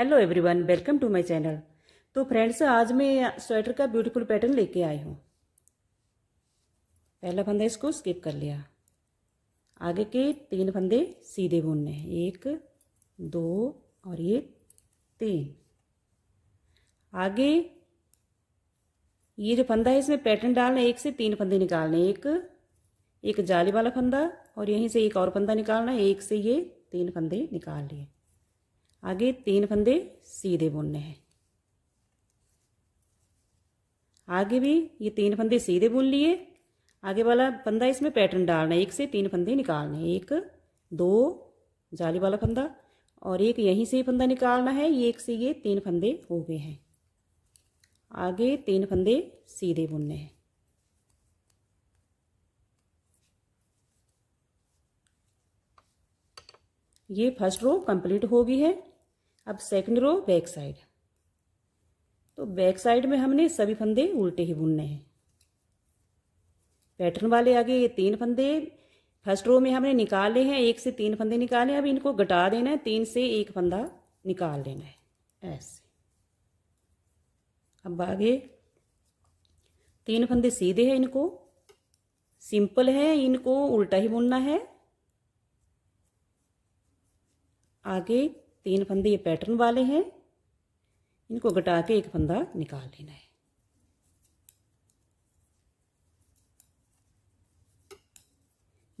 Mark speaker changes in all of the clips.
Speaker 1: hello everyone welcome to my channel तो friends आज मैं स्वेटर का ब्यूटीफुल पैटर्न लेके आई हूँ पहला फंदा इसको स्किप कर लिया आगे के तीन फंदे सीधे बुनने हैं एक दो और ये तीन आगे ये जो फंदा है इसमें पैटर्न डालना एक से तीन फंदे निकालने एक एक जाली वाला फंदा और यहीं से एक और फंदा निकालना एक से ये तीन फंदे निकाल लिए आगे तीन फंदे सीधे बुनने हैं आगे भी ये तीन फंदे सीधे बुन लिए आगे वाला फंदा इसमें पैटर्न डालना है एक से तीन फंदे निकालने हैं एक दो जाली वाला फंदा और एक यहीं से फंदा निकालना है ये एक से ये तीन फंदे हो गए हैं आगे तीन फंदे सीधे बुनने हैं ये फर्स्ट रो कंप्लीट होगी है अब सेकंड रो बैक साइड तो बैक साइड में हमने सभी फंदे उल्टे ही बुनने हैं पैटर्न वाले आगे ये तीन फंदे फर्स्ट रो में हमने निकाले हैं एक से तीन फंदे निकाले अब इनको घटा देना है तीन से एक फंदा निकाल लेना है ऐसे अब आगे तीन फंदे सीधे हैं इनको सिंपल है इनको उल्टा ही बुनना है आगे तीन फंदे ये पैटर्न वाले हैं इनको घटा के एक फंदा निकाल लेना है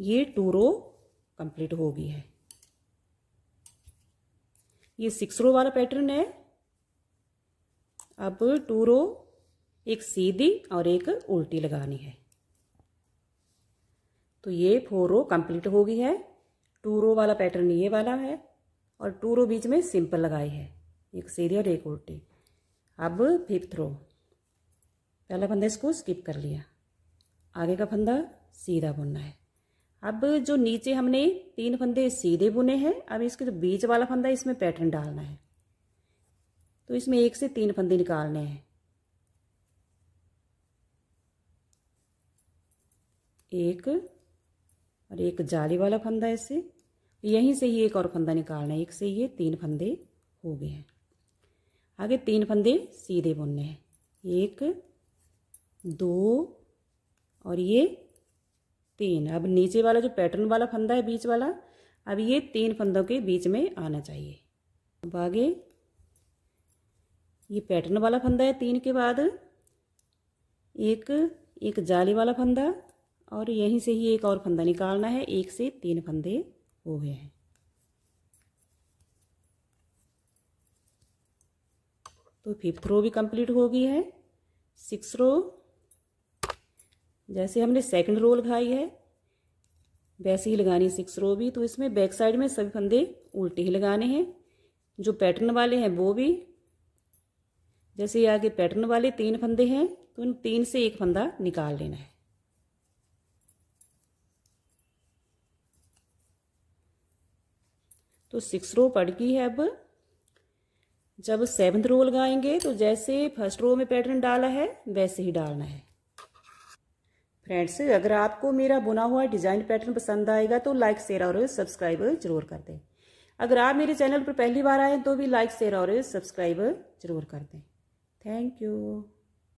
Speaker 1: ये टू रो कंप्लीट हो गई है ये सिक्स रो वाला पैटर्न है अब टू रो एक सीधी और एक उल्टी लगानी है तो ये फोर रो कंप्लीट हो गई है टू रो वाला पैटर्न ये वाला है और टू रो बीच में सिंपल लगाई है एक सीरी और एक उल्टी अब फिफ्थ रो पहला फंदा इसको स्किप कर लिया आगे का फंदा सीधा बुनना है अब जो नीचे हमने तीन फंदे सीधे बुने हैं अब इसके जो बीच वाला फंदा इसमें पैटर्न डालना है तो इसमें एक से तीन फंदे निकालने हैं एक और एक जाली वाला फंदा ऐसे यहीं से ही एक और फंदा निकालना है एक से ये तीन फंदे हो गए हैं आगे तीन फंदे सीधे बुनने हैं एक दो और ये तीन अब नीचे वाला जो पैटर्न वाला फंदा है बीच वाला अब ये तीन फंदों के बीच में आना चाहिए अब आगे ये पैटर्न वाला फंदा है तीन के बाद एक एक जाली वाला फंदा और यहीं से ही एक और फंदा निकालना है एक से तीन फंदे गया है तो फिफ्थ रो भी कंप्लीट हो गई है सिक्स रो जैसे हमने सेकंड रो लगाई है वैसे ही लगानी सिक्स रो भी तो इसमें बैक साइड में सभी फंदे उल्टे ही लगाने हैं जो पैटर्न वाले हैं वो भी जैसे आगे पैटर्न वाले तीन फंदे हैं तो इन तीन से एक फंदा निकाल लेना है तो सिक्स रो पड़ गई है अब जब सेवन्थ रो लगाएंगे तो जैसे फर्स्ट रो में पैटर्न डाला है वैसे ही डालना है फ्रेंड्स अगर आपको मेरा बुना हुआ डिजाइन पैटर्न पसंद आएगा तो लाइक शेयर और सब्सक्राइब जरूर कर दें अगर आप मेरे चैनल पर पहली बार आए तो भी लाइक शेयर और सब्सक्राइब जरूर कर दें थैंक यू